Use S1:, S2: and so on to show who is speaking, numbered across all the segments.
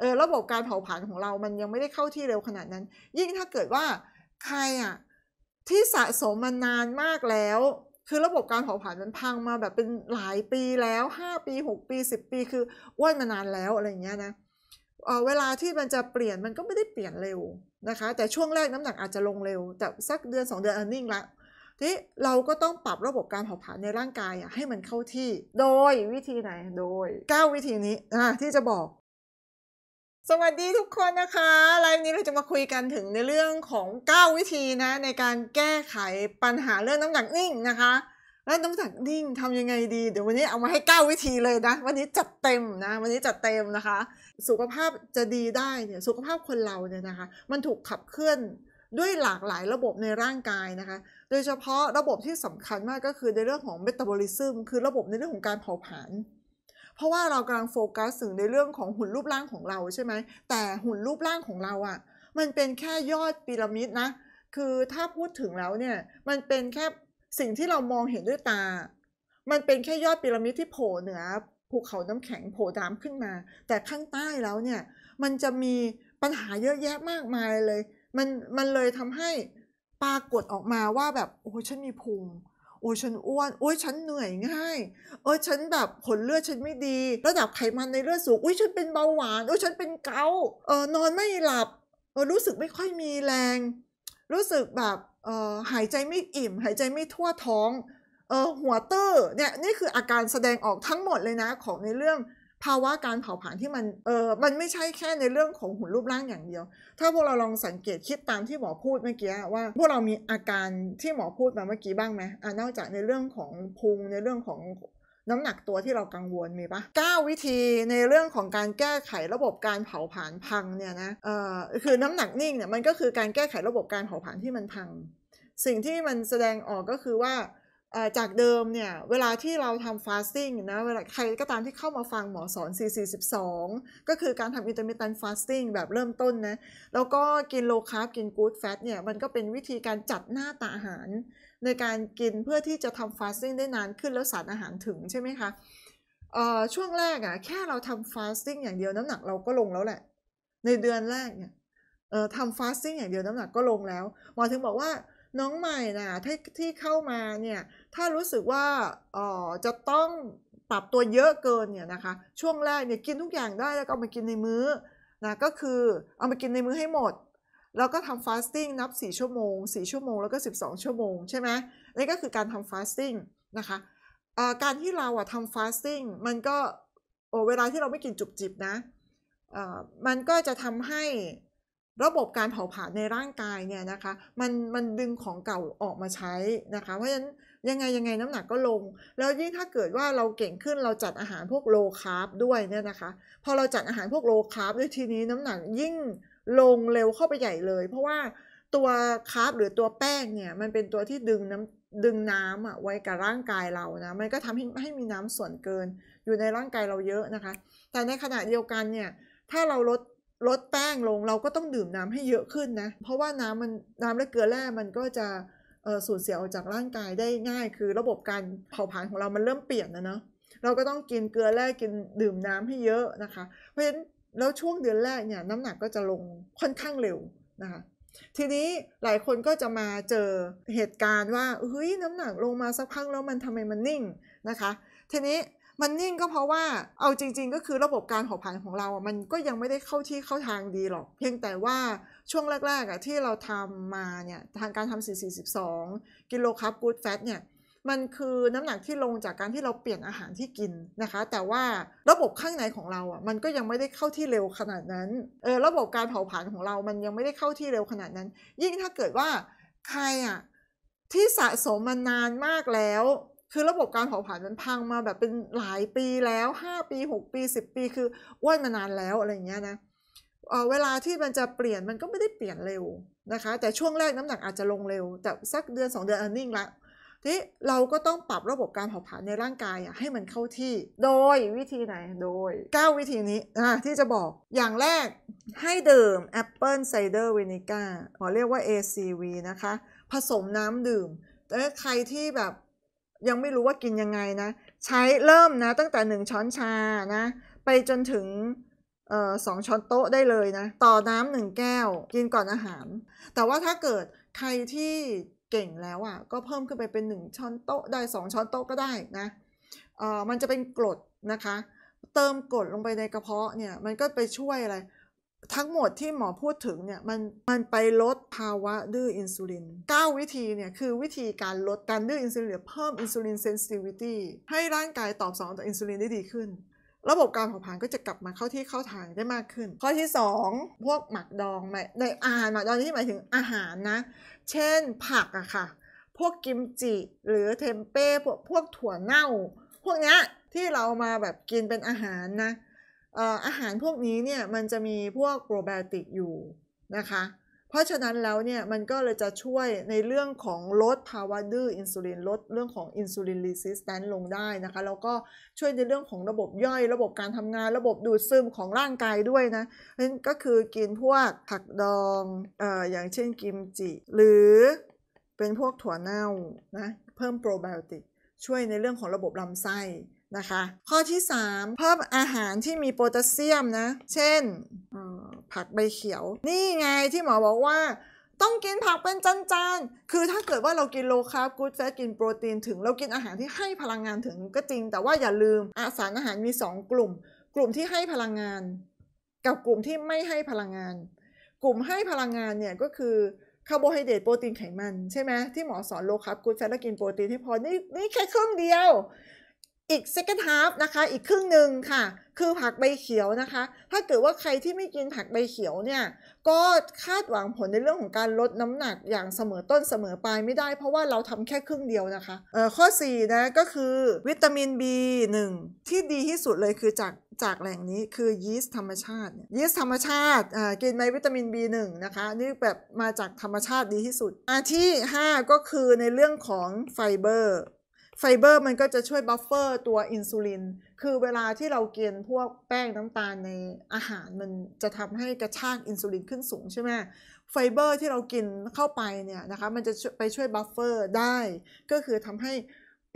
S1: เออระบบการเผาผลาญของเรามันยังไม่ได้เข้าที่เร็วขนาดนั้น ยิ่งถ้าเกิดว่าใครอ่ะที่สะสมมานานมากแล้ว คือระบบการเผาผลาญมันพังมา แบบเป็นหลายปีแล้ว 5 ปี 6 ปี 10 ปี คืออ้วนมานานแล้วอะไรอย่างเงี้ยนะเเวลาที่มันจะเปลี่ยนมันก็ไม่ได้เปลี่ยนเร็วนะคะ แต่ช่วงแรกน้ำหนักอาจจะลงเร็วแต่สักเดือน2เดือนอันนิ่งละทีเราก็ต้องปรับระบบการเผาผลาญในร่างกายให้มันเข้าที่ โดยวิธีไหน โดย 9 วิธีนี้ที่จะบอกสวัสดีทุกคนนะคะไลฟ์นี้เราจะมาคุยกันถึงในเรื่องของ 9 วิธีนะในการแก้ไขปัญหาเรื่องน้ำหนักนิ่งนะคะ แล้วน้ำหนักนิ่งทำยังไงดีเดี๋ยววันนี้เอามาให้ 9 วิธีเลยนะวันนี้จัดเต็มนะวันนี้จัดเต็มนะคะสุขภาพจะดีได้เนี่ยสุขภาพคนเราเนี่ยนะคะมันถูกขับเคลื่อนด้วยหลากหลายระบบในร่างกายนะคะโดยเฉพาะระบบที่สำคัญมากก็คือในเรื่องของเมตาบอลิซึมคือระบบในเรื่องของการเผาผลาญเพราะว่าเรากำลังโฟกัสถึงในเรื่องของหุ่นรูปร่างของเราใช่ไหมแต่หุ่นรูปร่างของเราอะ่ะมันเป็นแค่ยอดพีระมิดนะคือถ้าพูดถึงแล้วเนี่ย มันเป็นแค่สิ่งที่เรามองเห็นด้วยตา มันเป็นแค่ยอดพีระมิดที่โผล่เหนือภูเขาน้ำแข็งโผล่ดามขึ้นมา แต่ข้างใต้แล้วเนี่ย มันจะมีปัญหาเยอะแยะมากมายเลย มันมันเลยทำให้ปรากฏออกมาว่าแบบโอ้ฉันมีภูมิโอ้ยฉันอ้วนโอ้ยฉันเหนื่อยง่ายโอ้ยฉันแบบผลเลือดฉันไม่ดี ระดับไขมันในเลือดสูงโอ้ยฉันเป็นเบาหวานโอ้ยฉันเป็นเกาเออนอนไม่หลับเออรู้สึกไม่ค่อยมีแรง รู้สึกแบบเออหายใจไม่อิ่ม หายใจไม่ทั่วท้องเออหัวเตอร์เนี่ยนี่คืออาการแสดงออกทั้งหมดเลยนะของในเรื่องภาวะการเผาผลาญที่มันเออมันไม่ใช่แค่ในเรื่องของหุ่นรูปร่างอย่างเดียว ถ้าพวกเราลองสังเกตคิดตามที่หมอพูดเมื่อกี้ ว่าพวกเรามีอาการที่หมอพูดมาเมื่อกี้บ้างไหมอ่านอกจากในเรื่องของพุงในเรื่องของน้ำหนักตัวที่เรากังวลมีปะ9วิธีในเรื่องของการแก้ไขระบบการเผาผลาญพังเนี่ยนะ เอ่อ คือน้ำหนักนิ่งเนี่ยมันก็คือการแก้ไขระบบการเผาผลาญที่มันพัง สิ่งที่มันแสดงออกก็คือว่าจากเดิมเนี่ยเวลาที่เราทำฟาสติ้งนะเวลาใครก็ตามที่เข้ามาฟังหมอสอน 4 4 2ก็คือการทำอินเตอร์มิเตนฟาสติ้งแบบเริ่มต้นนะแล้วก็กินโลคาร์บกินกูดแฟ a เนี่ยมันก็เป็นวิธีการจัดหน้าตาอาหารในการกินเพื่อที่จะทำฟาสติ้งได้นานขึ้นแล้วสารอาหารถึงใช่ไหมคะช่วงแรกอะ่ะแค่เราทำฟาสติ้งอย่างเดียวน้ำหนักเราก็ลงแล้วแหละ ในเดือนแรกเนี่ยทำฟาสติ้งอย่างเดียวน้ำหนักก็ลงแล้วหมอถึงบอกว่าน้องใหม่นะ่ะที่ที่เข้ามาเนี่ยถ้ารู้สึกว่าออจะต้องปรับตัวเยอะเกินเนี่ยนะคะช่วงแรกเนี่ยกินทุกอย่างได้แล้วก็เอามากินในมื้อนะก็คือเอามากินในมื้อให้หมด แล้วก็ทำฟาสติ้งนับ 4 ชั่วโมง 4 ชั่วโมงแล้วก็ 12 ชั่วโมงใช่ไหมนี่ก็คือการทำฟาสติ้งนะคะการที่เราอะทำฟาสติ้งมันก็โอเวลาที่เราไม่กินจุบจิบนะมันก็จะทำให้ระบบการเผาผลาญในร่างกายเนี่ยนะคะ มัน มันดึงของเก่าออกมาใช้นะคะ เพราะฉะนั้นยังไงยังไงน้ำหนักก็ลง แล้วยิ่งถ้าเกิดว่าเราเก่งขึ้นเราจัดอาหารพวกโลคาร์บด้วยเนี่ยนะคะ พอเราจัดอาหารพวกโลคาร์บด้วยทีนี้น้ำหนักยิ่งลงเร็วเข้าไปใหญ่เลย เพราะว่าตัวคาร์บหรือตัวแป้งเนี่ยมันเป็นตัวที่ดึงน้ำดึงน้ำอะไว้กับร่างกายเรานะมันก็ทำให้ให้มีน้ำส่วนเกิน อยู่ในร่างกายเราเยอะนะคะ แต่ในขณะเดียวกันเนี่ยถ้าเราลดลดแป้งลงเราก็ต้องดื่มน้ำให้เยอะขึ้นนะเพราะว่าน้ำมันน้ำและเกลือแร่มันก็จะสูญเสียออกจากร่างกายได้ง่าย คือระบบการเผาผลาญของเรามันเริ่มเปลี่ยนนะเนาะเราก็ต้องกินเกลือแร่กินดื่มน้ำให้เยอะนะคะเพราะฉะนั้นแล้วช่วงเดือนแรกเนี่ยน้ำหนักก็จะลงค่อนข้างเร็วนะคะทีนี้หลายคนก็จะมาเจอเหตุการณ์ว่าเฮ้ยน้ำหนักลงมาสักพักแล้วมันทำไมมันนิ่งนะคะ ทีนี้มันนิ่งก็เพราะว่าเอาจริงๆ ก็คือระบบการเผาผลาญของเราอ่ะมันก็ยังไม่ได้เข้าที่เข้าทางดีหรอกเพียงแต่ว่าช่วงแรกๆอ่ะที่เราทำมาเนี่ยทางการทำ442 กิโลคาร์บกูดแฟตเนี่ยมันคือน้ำหนักที่ลงจากการที่เราเปลี่ยนอาหารที่กินนะคะ แต่ว่าระบบข้างในของเราอ่ะมันก็ยังไม่ได้เข้าที่เร็วขนาดนั้นเออระบบการเผาผลาญของเรามันยังไม่ได้เข้าที่เร็วขนาดนั้น ยิ่งถ้าเกิดว่าใครอ่ะที่สะสมมานานมากแล้วคือระบบการเผาผลาญมันพังมาแบบเป็นหลายปีแล้ว 5 ปี 6 ปี 10 ปี คือว่ามานานแล้วอะไรเงี้ยนะเเวลาที่มันจะเปลี่ยนมันก็ไม่ได้เปลี่ยนเร็วนะคะ แต่ช่วงแรกน้ำหนักอาจจะลงเร็วแต่สักเดือน2เดือนอันนิ่งละทีเราก็ต้องปรับระบบการเผาผลาญในร่างกายให้มันเข้าที่ โดยวิธีไหนโดย 9 วิธีนี้ที่จะบอกอย่างแรกให้ดื่มแอปเปิลไซเดอร์วินิก้าขอเรียกว่า ACV นะคะ ผสมน้ำดื่ม แต่ใครที่แบบยังไม่รู้ว่ากินยังไงนะใช้เริ่มนะตั้งแต่หนึ่งช้อนชานะไปจนถึงสองช้อนโต๊ะได้เลยนะต่อน้ำหนึ่งแก้วกินก่อนอาหาร แต่ว่าถ้าเกิดใครที่เก่งแล้วอะ่ะก็เพิ่มขึ้นไปเป็นหนึ่งช้อนโต๊ะได้สองช้อนโต๊ะก็ได้นะมันจะเป็นกรดนะคะ เติมกรดลงไปในกระเพาะเนี่ยมันก็ไปช่วยอะไรทั้งหมดที่หมอพูดถึงเนี่ยมันมันไปลดภาวะดื้ออินซูลิน 9 วิธีเนี่ยคือวิธีการลดการดื้ออินซูลินเพิ่มอินซูลินเซนซิทิวิตี้ให้ร่างกายตอบสนองต่ออินซูลินได้ดีขึ้น ระบบการเผาผลาญก็จะกลับมาเข้าที่เข้าทางได้มากขึ้น ข้อที่ 2 พวกหมักดองในอาหารหมักดองที่หมายถึงอาหารนะ เช่นผักอะค่ะ พวกกิมจิหรือเทมเป้พวกพวกถั่วเน่า พวกเนี้ยที่เรามาแบบกินเป็นอาหารนะอาหารพวกนี้เนี่ยมันจะมีพวกโปรไบโอติกอยู่นะคะเพราะฉะนั้นแล้วเนี่ยมันก็เลยจะช่วยในเรื่องของลดภาวะดื้ออินซูลินลดเรื่องของอินซูลินรีสิสแตน์ลงได้นะคะแล้วก็ช่วยในเรื่องของระบบย่อยระบบการทำงานระบบดูดซึมของร่างกายด้วยนะนั่นก็คือกินพวกผักดองออย่างเช่นกิมจิหรือเป็นพวกถั่วเน่านะเพิ่มโปรไบโอติก ช่วยในเรื่องของระบบลำไส้นะคะ ข้อที่3เพิ่มอาหารที่มีโพแทสเซียมนะ เช่นผักใบเขียว นี่ไงที่หมอบอกว่า ต้องกินผักเป็นจานๆ คือถ้าเกิดว่าเรากินโลคาร์บกูดแฟตกินโปรตีนถึงเรากินอาหารที่ให้พลังงานถึงก็จริง แต่ว่าอย่าลืมอาสารอาหารมี 2 กลุ่ม กลุ่มที่ให้พลังงาน กับกลุ่มที่ไม่ให้พลังงาน กลุ่มให้พลังงานเนี่ย ก็คือคาร์โบไฮเดรตโปรตีนไขมัน ใช่ไหมที่หมอสอนโลคาร์บกูดแฟตแล้วกินโปรตีนที่พอ นี่นี่แค่ครึ่งเดียวอีก second half นะคะ อีกครึ่งหนึ่งค่ะ คือผักใบเขียวนะคะ ถ้าเกิดว่าใครที่ไม่กินผักใบเขียวเนี่ย ก็คาดหวังผลในเรื่องของการลดน้ำหนักอย่างเสมอต้นเสมอปลายไม่ได้ เพราะว่าเราทำแค่ครึ่งเดียวนะคะเอ่อข้อ4นะก็คือวิตามิน B1 ที่ดีที่สุดเลยคือจากจากแหล่งนี้คือยีสต์ธรรมชาติยีสต์ธรรมชาติอกินไหมวิตามิน B1 นะคะนี่แบบมาจากธรรมชาติดีที่สุดอันที่5ก็คือในเรื่องของไฟเบอร์ไฟเบอร์มันก็จะช่วยบัฟเฟอร์ตัวอินซูลิน คือเวลาที่เรากินพวกแป้งน้ำตาลในอาหารมันจะทำให้กระชากอินซูลินขึ้นสูงใช่ไหมไฟเบอร์ที่เรากินเข้าไปเนี่ยนะคะมันจะไปช่วยบัฟเฟอร์ได้ ก็คือทำให้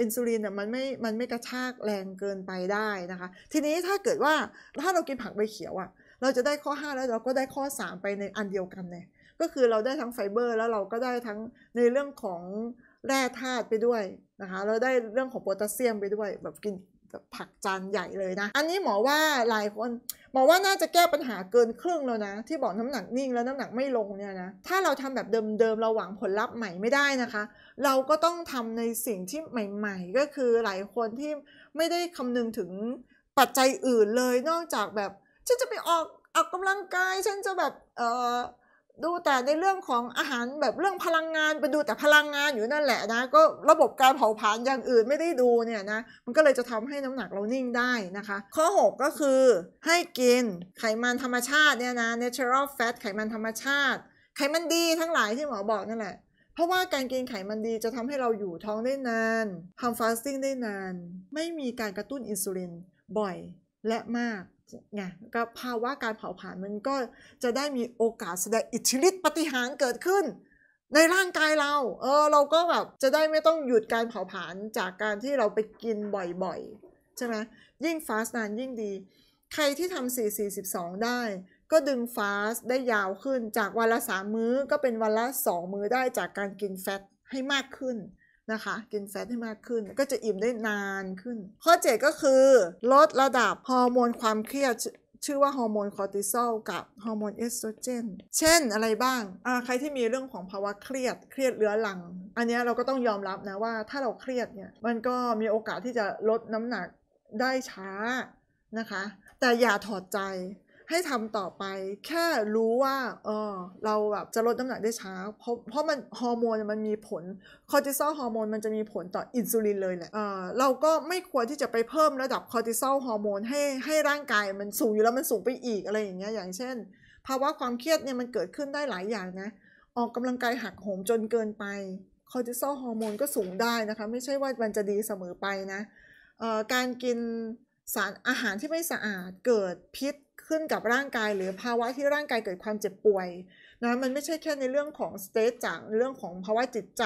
S1: อินซูลินเนี่ยมันไม่มันไม่กระชากแรงเกินไปได้นะคะ ทีนี้ถ้าเกิดว่าถ้าเรากินผักใบเขียวอะ่ะเราจะได้ข้อ5แล้วเราก็ได้ข้อ3ไปในอันเดียวกันเนี่ยก็คือเราได้ทั้งไฟเบอร์ แล้วเราก็ได้ทั้งในเรื่องของแร่ธาตุไปด้วยนะคะแล้วได้เรื่องของโพแทสเซียมไปด้วย แบบกินแบบผักจานใหญ่เลยนะอันนี้หมอว่าหลายคนหมอว่าน่าจะแก้ปัญหาเกินครึ่งแล้วนะ ที่บอกน้ำหนักนิ่งแล้วน้ำหนักไม่ลงเนี่ยนะถ้าเราทำแบบเดิมๆเราหวังผลลัพธ์ใหม่ไม่ได้นะคะ เราก็ต้องทำในสิ่งที่ใหม่ๆ ก็คือหลายคนที่ไม่ได้คำนึงถึงปัจจัยอื่นเลยนอกจากแบบฉันจะไปออกออกกำลังกายฉันจะแบบเออดูแต่ในเรื่องของอาหารแบบเรื่องพลังงานไปดูแต่พลังงานอยู่นั่นแหละนะก็ระบบการเผาผลาญอย่างอื่นไม่ได้ดูเนี่ยนะมันก็เลยจะทำให้น้ำหนักเรานิ่งได้นะคะ ข้อ 6 ก็คือ ให้กินไขมันธรรมชาติเนี่ยนะ natural fat ไขมันธรรมชาติ ไขมันดีทั้งหลายที่หมอบอกนั่นแหละ เพราะว่าการกินไขมันดีจะทำให้เราอยู่ท้องได้นานทำฟาสติ้งได้นาน ไม่มีการกระตุ้นอินซูลินบ่อยและมากไงก็ภาวะการเผาผลาญมันก็จะได้มีโอกาสแสดงอิทธิฤทธิปฏิหารเกิดขึ้น ในร่างกายเรา เออเราก็แบบจะได้ไม่ต้องหยุดการเผาผลาญจากการที่เราไปกินบ่อยๆใช่ไหมยิ่งฟาสนานยิ่งดี ใครที่ทำ4 4 2 ได้ ก็ดึงฟาสได้ยาวขึ้นจากวันละสามมื้อก็เป็นวันละสองมื้อได้จากการกินแฟตให้มากขึ้นนะคะกินแฟตให้มากขึ้นก็จะอิ่มได้นานขึ้น ข้อ7ก็คือลดระดับฮอร์โมนความเครียดชื่อว่าฮอร์โมนคอร์ติซอลกับฮอร์โมนเอสโตรเจนเช่นอะไรบ้างใครที่มีเรื่องของภาวะเครียดเครียดเรื้อรัง อันนี้เราก็ต้องยอมรับนะว่าถ้าเราเครียดเนี่ยมันก็มีโอกาสที่จะลดน้ำหนักได้ช้านะคะแต่อย่าถอดใจให้ทำต่อไป แค่รู้ว่าเออเราแบบจะลดน้ำหนักได้ช้า เพราะเพราะมันฮอร์โมนมันมีผลคอร์ติซอลฮอร์โมนมันจะมีผลต่ออินซูลินเลยแหละเออเราก็ไม่ควรที่จะไปเพิ่มระดับคอร์ติซอลฮอร์โมนให้ให้ร่างกายมันสูงอยู่แล้วมันสูงไปอีกอะไรอย่างเงี้ยอย่างเช่น ภาวะความเครียดเนี่ยมันเกิดขึ้นได้หลายอย่างนะออกกำลังกายหักโหมจนเกินไปคอร์ติซอลฮอร์โมนก็สูงได้นะคะไม่ใช่ว่ามันจะดีเสมอไปนะการกินสารอาหารที่ไม่สะอาดเกิดพิษขึ้นกับร่างกาย หรือภาวะที่ร่างกายเกิดความเจ็บป่วยนะมันไม่ใช่แค่ในเรื่องของสเตจจากเรื่องของภาวะจิตใจ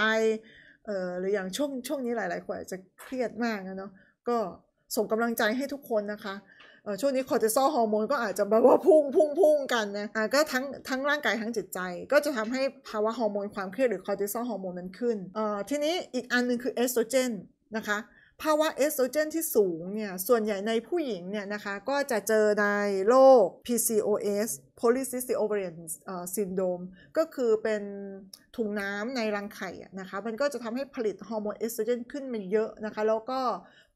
S1: เอ่อหรืออย่างช่วงช่วงนี้หลายๆคนอาจจะเครียดมากนะเนาะก็ส่งกำลังใจให้ทุกคนนะคะเออ่ช่วงนี้คอร์ตซอลฮอร์โมนก็อาจจะแบบว่าพุ่งพุ่งพุ่งกันนะาก็ทั้งทั้งร่างกายทั้งจิตใจ ก็จะทำให้ภาวะฮอร์โมนความเครียดหรือคอร์ตซอลฮอร์โมนนั้นขึ้นเออ่ทีนี้อีกอันนึงคือเอสโตรเจนนะคะภาวะเอสโตรเจนที่สูงเนี่ย ส่วนใหญ่ในผู้หญิงเนี่ยนะคะ ก็จะเจอในโรค PCOS polycystic ovarian syndrome ก็คือเป็นถุงน้ำในรังไข่นะคะ มันก็จะทำให้ผลิตฮอร์โมนเอสโตรเจนขึ้นมาเยอะนะคะ แล้วก็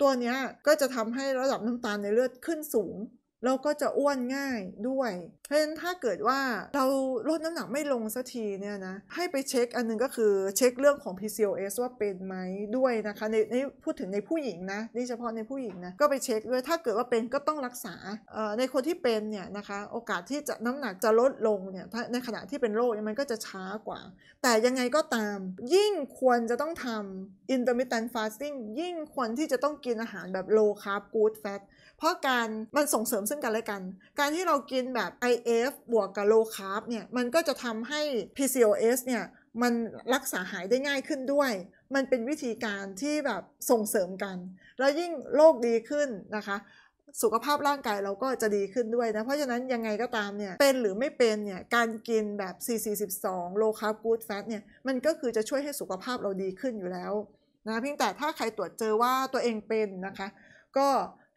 S1: ตัวนี้ก็จะทำให้ระดับน้ำตาลในเลือดขึ้นสูงแล้วก็จะอ้วนง่ายด้วย เพราะฉะนั้นถ้าเกิดว่าเราลดน้ำหนักไม่ลงสักทีเนี่ยนะให้ไปเช็คอันนึงก็คือเช็คเรื่องของ PCOS ว่าเป็นไหมด้วยนะคะในในพูดถึงในผู้หญิงนะนี่เฉพาะในผู้หญิงนะก็ไปเช็คด้วยถ้าเกิดว่าเป็นก็ต้องรักษาในคนที่เป็นเนี่ยนะคะโอกาสที่จะน้ำหนักจะลดลงเนี่ยในขณะที่เป็นโรคมันก็จะช้ากว่า แต่ยังไงก็ตาม ยิ่งควรจะต้องทำ intermittent fasting ยิ่งควรที่จะต้องกินอาหารแบบ low carb good fat เพราะการมันส่งเสริมซึ่งกันและกัน การที่เรากินแบบ IF บวกกับโลคาร์บเนี่ยมันก็จะทำให้ PCOS เนี่ยมันรักษาหายได้ง่ายขึ้นด้วย มันเป็นวิธีการที่แบบส่งเสริมกัน แล้วยิ่งโรคดีขึ้นนะคะ สุขภาพร่างกายเราก็จะดีขึ้นด้วยนะเพราะฉะนั้นยังไงก็ตามเนี่ยเป็นหรือไม่เป็นเนี่ยการกินแบบ C42 low carb good fat เนี่ยมันก็คือจะช่วยให้สุขภาพเราดีขึ้นอยู่แล้วนะเพียงแต่ถ้าใครตรวจเจอว่าตัวเองเป็นนะคะ ก็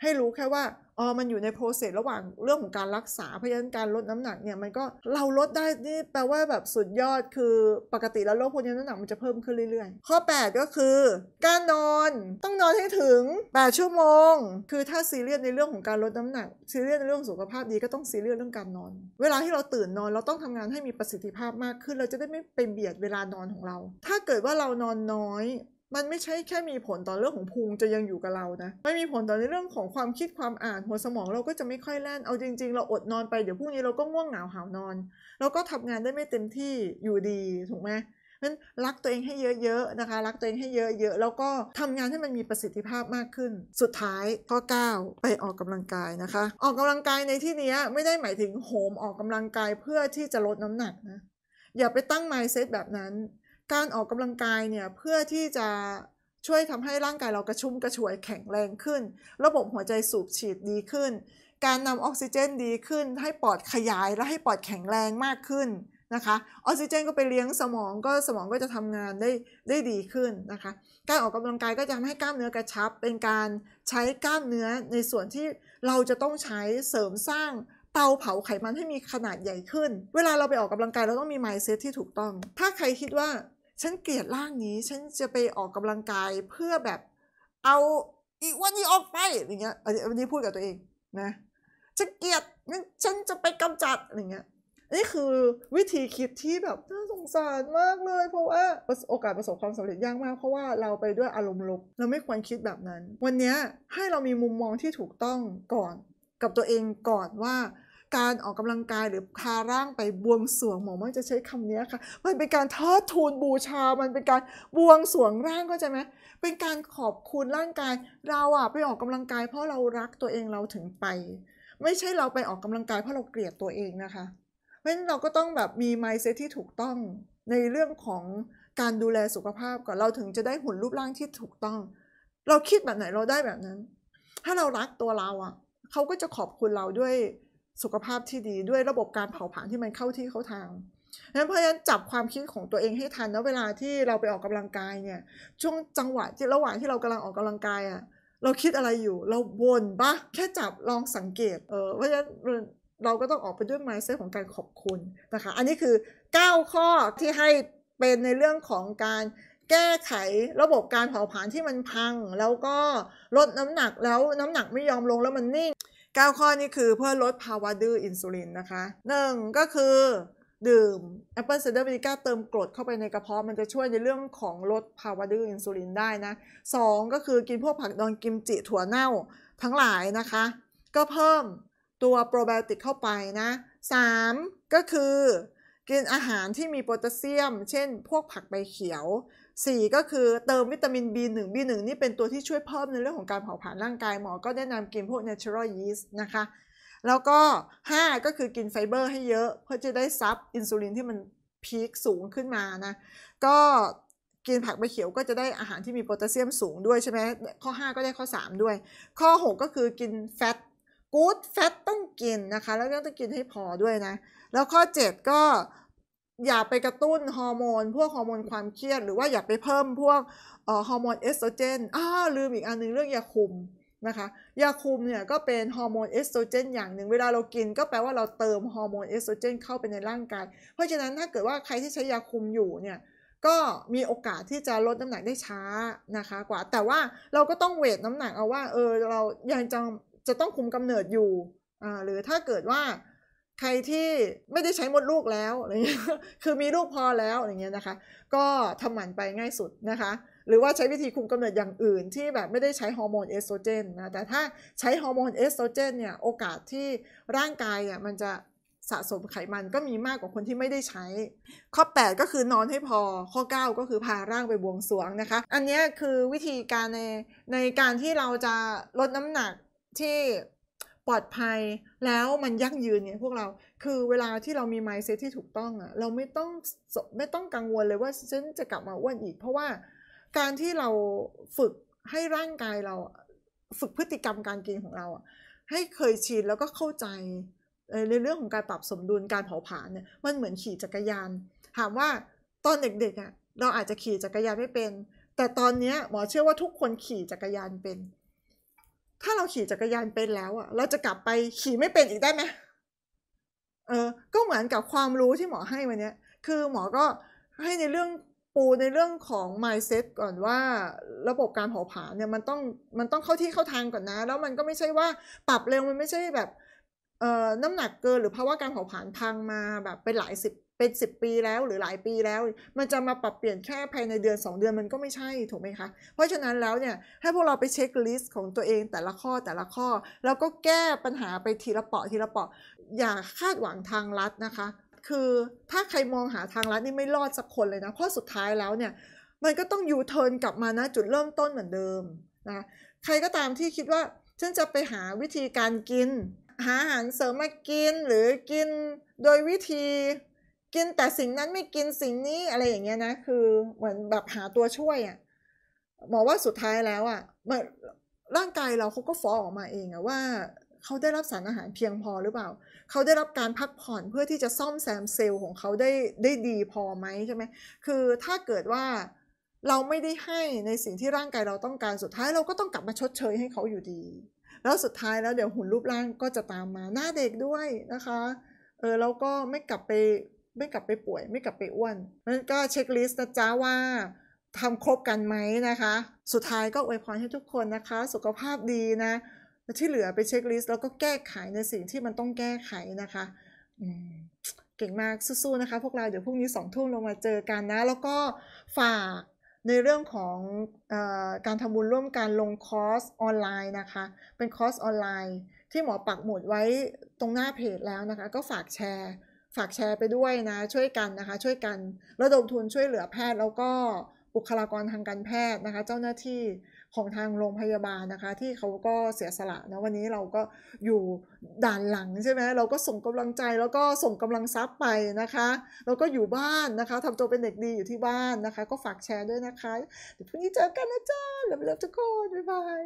S1: ให้รู้แค่ว่าอ๋อมันอยู่ในโปรเซสระหว่างเรื่องของการรักษาเพราะฉะนั้นการลดน้ำหนักเนี่ยมันก็เราลดได้นี่แปลว่าแบบสุดยอด คือปกติแล้วโรคพวกนี้น้ำหนักมันจะเพิ่มขึ้นเรื่อยๆ ข้อ 8 ก็คือ การนอนต้องนอนให้ถึง8ชั่วโมง คือถ้าซีเรียสในเรื่องของการลดน้ำหนัก ซีเรียสในเรื่องสุขภาพดีก็ต้องซีเรียสเรื่องการนอน เวลาที่เราตื่นนอนเราต้องทำงานให้มีประสิทธิภาพมากขึ้น เราจะได้ไม่ไปเบียดเวลานอนของเรา ถ้าเกิดว่าเรานอนน้อยมันไม่ใช่แค่มีผลต่อเรื่องของพุงจะยังอยู่กับเรานะไม่มีผลต่อในเรื่องของความคิดความอ่านหัวสมองเราก็จะไม่ค่อยแล่นเอาจริง ๆ เราอดนอนไปเดี๋ยวพรุ่งนี้เราก็ง่วงเหงาหาวนอนเราก็ทำงานได้ไม่เต็มที่อยู่ดีถูกไหมนั้นรักตัวเองให้เยอะๆนะคะ รักตัวเองให้เยอะๆแล้วก็ทำงานให้มันมีประสิทธิภาพมากขึ้น สุดท้ายข้อ9ไปออกกำลังกายนะคะ ออกกำลังกายในที่นี้ไม่ได้หมายถึงโหมออกกำลังกายเพื่อที่จะลดน้ำหนักนะอย่าไปตั้งไมล์เซตแบบนั้นการออกกำลังกายเนี่ยเพื่อที่จะช่วยทำให้ร่างกายเรากระชุ่มกระชวยแข็งแรงขึ้น ระบบหัวใจสูบฉีดดีขึ้น การนำออกซิเจนดีขึ้น ให้ปอดขยาย และให้ปอดแข็งแรงมากขึ้นนะคะ ออกซิเจน ก็ไปเลี้ยงสมองก็สมองก็จะทำงานได้ได้ดีขึ้นนะคะ การออกกำลังกายก็จะทำให้กล้ามเนื้อกระชับเป็นการใช้กล้ามเนื้อในส่วนที่เราจะต้องใช้เสริมสร้างเตาเผาไขมันให้มีขนาดใหญ่ขึ้น เวลาเราไปออกกำลังกายเราต้องมีไมซ์เซตที่ถูกต้อง ถ้าใครคิดว่าฉันเกลียดร่างนี้ฉันจะไปออกกำลังกายเพื่อแบบเอาอีวันนี้ออกไป อย่างเงี้ยอันนี้พูดกับตัวเองนะ ฉันเกลียดงั้นฉันจะไปกำจัด อย่างเงี้ย นี่คือวิธีคิดที่แบบน่าสงสารมากเลย เพราะว่าโอกาสประสบความสำเร็จยากมาก เพราะว่าเราไปด้วยอารมณ์ลบ เราไม่ควรคิดแบบนั้น วันนี้ให้เรามีมุมมองที่ถูกต้องก่อน กับตัวเองก่อนว่าการออกกำลังกายหรือพาร่างไปบวงสรวงหมอมักจะใช้คํำนี้ค่ะมันเป็นการเทอดทูนบูชา มันเป็นการบวงสรวงร่างก็ใช่ไหมเป็นการขอบคุณร่างกาย เราอะไปออกกำลังกายเพราะเรารักตัวเองเราถึงไป ไม่ใช่เราไปออกกำลังกายเพราะเราเกลียดตัวเองนะคะเพราะฉะนั้นเราก็ต้องแบบมีมายเซ e ที่ถูกต้องในเรื่องของการดูแลสุขภาพก่อนเราถึงจะได้หุ่นรูปร่างที่ถูกต้อง เราคิดแบบไหนเราได้แบบนั้น ถ้าเรารักตัวเราอะ่ะเขาก็จะขอบคุณเราด้วยสุขภาพที่ดีด้วยระบบการเผาผลาญที่มันเข้าที่เข้าทางนั้นเพราะฉะนั้นจับความคิดของตัวเองให้ทันแล้วเวลาที่เราไปออกกำลังกายเนี่ยช่วงจังหวะที่ระหว่างที่เรากำลังออกกำลังกายอะ่ะเราคิดอะไรอยู่เราบนปะแค่จับลองสังเกตเออเพราะฉะนั้นเราก็ต้องออกไปด้วย mindset ของการขอบคุณนะคะ อันนี้คือ 9 ข้อที่ให้เป็นในเรื่องของการแก้ไขระบบการเผาผลาญที่มันพัง แล้วก็ลดน้ำหนักแล้วน้ำหนักไม่ยอมลงแล้วมันนิ่ง9ข้อนี้คือเพื่อลดภาวะดื้ออินซูลินนะคะ 1. ก็คือดื่มแอปเปิลไซเดอร์วินิก้าเติมกรดเข้าไปในกระเพาะมันจะช่วยในเรื่องของลดภาวะดื้ออินซูลินได้นะ 2. ก็คือกินพวกผักดองกิมจิถั่วเน่าทั้งหลายนะคะก็เพิ่มตัวโปรไบโอติกเข้าไปนะ 3. ก็คือกินอาหารที่มีโพแทสเซียม เช่นพวกผักใบเขียว 4 ก็คือเติมวิตามิน B1 B1 นี่เป็นตัวที่ช่วยเพิ่มในเรื่องของการเผาผลาญร่างกายหมอก็แนะนำกินพวก natural yeast นะคะ แล้วก็ 5 ก็คือกินไฟเบอร์ ให้เยอะเพื่อจะได้ซับอินซูลินที่มันพีคสูงขึ้นมานะก็กินผักใบเขียวก็จะได้อาหารที่มีโพแทสเซียมสูงด้วยใช่ไหมข้อ 5 ก็ได้ข้อ 3 ด้วย ข้อ 6 ก็คือกินแฟตกู๊ดแฟตต้องกินนะคะแล้วก็ต้องกินให้พอด้วยนะแล้วข้อ 7 ก็อย่าไปกระตุ้นฮอร์โมนพวกฮอร์โมนความเครียดหรือว่าอย่าไปเพิ่มพวกฮอร์โมนเอสโตรเจนอ้าลืมอีกอันนึงเรื่องยาคุมนะคะยาคุมเนี่ยก็เป็นฮอร์โมนเอสโตรเจนอย่างหนึ่งเวลาเรากิน ก็แปลว่าเราเติมฮอร์โมนเอสโตรเจนเข้าไปในร่างกายเพราะฉะนั้นถ้าเกิดว่าใครที่ใช้ยาคุมอยู่เนี่ยก็มีโอกาสที่จะลดน้ำหนักได้ช้านะคะกว่า แต่ว่าเราก็ต้องเวทน้ำหนักเอาว่าเออเรายังจะจะต้องคุมกำเนิดอยู่อ่าหรือถ้าเกิดว่าใครที่ไม่ได้ใช้มดลูกแล้วอะไรเงี้ยคือมีลูกพอแล้วอะไรเงี้ยนะคะ ก็ทำหมันไปง่ายสุดนะคะ หรือว่าใช้วิธีคุมกำเนิดอย่างอื่น ที่แบบไม่ได้ใช้ฮอร์โมนเอสโตรเจนนะ แต่ถ้าใช้ฮอร์โมนเอสโตรเจนเนี่ย โอกาสที่ร่างกายอ่ะมันจะสะสมไขมันก็มีมากกว่าคนที่ไม่ได้ใช้ ข้อ8ก็คือนอนให้พอ ข้อ9ก็คือพาร่างไปบวงสรวงนะคะ อันนี้คือวิธีการในในการที่เราจะลดน้ำหนักที่ปลอดภัยแล้วมันยั่งยืนเนี่ยพวกเราคือเวลาที่เรามีไมซ์เซตที่ถูกต้องอะเราไม่ต้องไม่ต้องกังวลเลยว่าฉันจะกลับมาอ้วนอีก เพราะว่าการที่เราฝึกให้ร่างกายเราฝึกพฤติกรรมการกินของเราอะให้เคยชินแล้วก็เข้าใจ ในเรื่องของการปรับสมดุลการเผาผลาญเนี่ยมันเหมือนขี่จักรยาน ถามว่าตอนเด็กๆอะเราอาจจะขี่จักรยานไม่เป็น แต่ตอนนี้หมอเชื่อว่าทุกคนขี่จักรยานเป็นถ้าเราขี่จักรยานเป็นแล้วอะเราจะกลับไปขี่ไม่เป็นอีกได้ไหมเออ ก็เหมือนกับความรู้ที่หมอให้วันนี้คือหมอก็ให้ในเรื่องปูในเรื่องของ mindset ก่อนว่า ระบบการเผาผลาญเนี่ยมันต้องมันต้องเข้าที่เข้าทางก่อนนะ แล้วมันก็ไม่ใช่ว่า ปรับเร็วมันไม่ใช่แบบเอ่อน้ำหนักเกินหรือภาวะการเผาผลาญพังมาแบบเป็นหลายสิบเป็นิบปีแล้วหรือหลายปีแล้ว มันจะมาปรับเปลี่ยนแค่ภายในเดือน 2 เดือน มันก็ไม่ใช่ ถูกไหมคะ เพราะฉะนั้นแล้วเนี่ยให้พวกเราไปเช็คลิสต์ ของตัวเองแต่ละข้อแต่ละข้อ แล้วก็แก้ปัญหาไปทีละเปาะ ทีละเปาะอย่าคาดหวังทางรัฐนะคะ คือถ้าใครมองหาทางรัฐนี่ไม่รอดสักคนเลยนะ เพราะสุดท้ายแล้วเนี่ยมันก็ต้องยูเทิร์นกลับมานะจุดเริ่มต้นเหมือนเดิมนะใครก็ตามที่คิดว่าฉันจะไปหาวิธีการกิน หาอาหารเสริมมากินหรือกิน โดยวิธีกินแต่สิ่งนั้นไม่กินสิ่งนี้อะไรอย่างเงี้ยนะ คือ เหมือนแบบหาตัวช่วยอะ่ะหมอว่าสุดท้ายแล้วอะ่ะร่างกายเราเขาก็ฟ้อออกมาเองอะว่าเขาได้รับสารอาหารเพียงพอหรือเปล่าเขาได้รับการพักผ่อนเพื่อที่จะซ่อมแซมเซลล์ของเขาได้ได้ดีพอไหมใช่ไหมคือถ้าเกิดว่าเราไม่ได้ให้ในสิ่งที่ร่างกายเราต้องการสุดท้ายเราก็ต้องกลับมาชดเชยให้เขาอยู่ดี แล้วสุดท้ายแล้วเดี๋ยวหุ่นรูปร่างก็จะตามมาหน้าเด็กด้วยนะคะเออแล้วก็ไม่กลับไปไม่กลับไปป่วยไม่กลับไปอ้วนนั่นก็เช็คลิสต์นะจ๊ะว่าทำครบกันไหมนะคะ สุดท้ายก็อวยพรให้ทุกคนนะคะ สุขภาพดีนะที่เหลือไปเช็คลิสต์แล้วก็แก้ไขในสิ่งที่มันต้องแก้ไขนะคะเก่งมาก สู้ ๆ นะคะพวกเราเดี๋ยวพรุ่งนี้สองทุ่มลงมาเจอกันนะแล้วก็ฝากในเรื่องของอการทำบุญร่วมกันลงคอร์สออนไลน์นะคะ เป็นคอร์สออนไลน์ ที่หมอปักหมุดไว้ตรงหน้าเพจแล้วนะคะก็ฝากแชร์ฝากแชร์ไปด้วยนะช่วยกันนะคะช่วยกันระดมทุนช่วยเหลือแพทย์ แล้วก็บุคลากรทางการแพทย์นะคะ เจ้าหน้าที่ของทางโรงพยาบาลนะคะ ที่เขาก็เสียสละนะวันนี้เราก็อยู่ด่านหลังใช่ไหมเราก็ส่งกำลังใจแล้วก็ส่งกำลังทรัพย์ไปนะคะแล้วก็อยู่บ้านนะคะ ทำตัวเป็นเด็กดีอยู่ที่บ้านนะคะ ก็ฝากแชร์ด้วยนะคะเดี๋ยวพรุ่งนี้เจอกันนะจ๊ะแลล้ๆทุกคนบ๊ายบาย